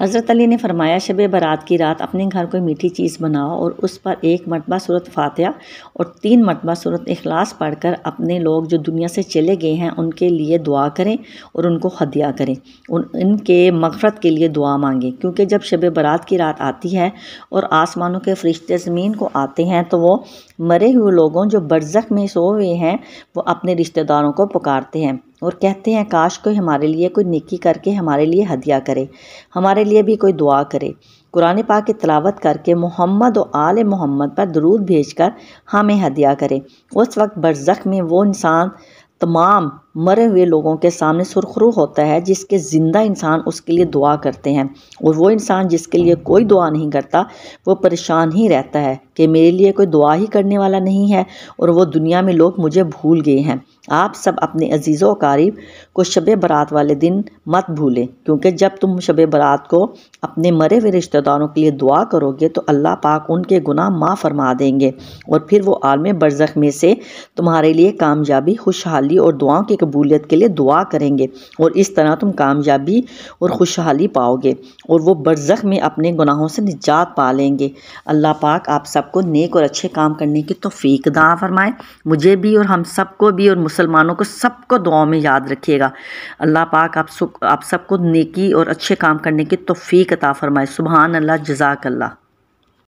हज़रत अली ने फरमाया शब बारात की रात अपने घर कोई मीठी चीज़ बनाओ और उस पर एक मरतबा सूरत फातह और तीन मरतबा सूरत अखलास पढ़कर अपने लोग जो दुनिया से चले गए हैं उनके लिए दुआ करें और उनको हदिया करें उन इनके मफरत के लिए दुआ मांगें क्योंकि जब शब बारात की रात आती है और आसमानों के फरिश्ते ज़मीन को आते हैं तो वो मरे हुए लोगों जो बरज़क में सो हुए हैं वो अपने रिश्तेदारों को पुकारते हैं और कहते हैं काश कोई हमारे लिए कोई निकी करके हमारे लिए हदिया करे हमारे लिए भी कोई दुआ करे कुरान पाक की तलावत करके मोहम्मद और आल मोहम्मद पर दरूद भेज कर हमें हदिया करे उस वक्त बरज़ख में वो इंसान तमाम मरे हुए लोगों के सामने सुरखरू होता है जिसके ज़िंदा इंसान उसके लिए दुआ करते हैं और वो इंसान जिसके लिए कोई दुआ नहीं करता वो परेशान ही रहता है कि मेरे लिए कोई दुआ ही करने वाला नहीं है और वो दुनिया में लोग मुझे भूल गए हैं आप सब अपने अजीज़ों वकारीब को शब बारात वाले दिन मत भूलें क्योंकि जब तुम शब बारात को अपने मरे हुए रिश्तेदारों के लिए दुआ करोगे तो अल्लाह पाक उनके गुनाह माँ फरमा देंगे और फिर वो आलम बरज़ में से तुम्हारे लिए कामयाबी खुशहाली और दुआओं की कबूलियत के लिए दुआ करेंगे और इस तरह तुम कामयाबी और खुशहाली पाओगे और वो बरज़ख में अपने गुनाहों से निजात पा लेंगे अल्लाह पाक आप सबको नेक और अच्छे काम करने की तोफ़ी दा फरमाए मुझे भी और हम सबको भी और मुसलमानों को सबको दुआ में याद रखिएगा अल्लाह पाक आप सब आप सबको नेकी और अच्छे काम करने की तोफ़ी अता फरमाए सुबहान अल्लाह जजाक अल्लाह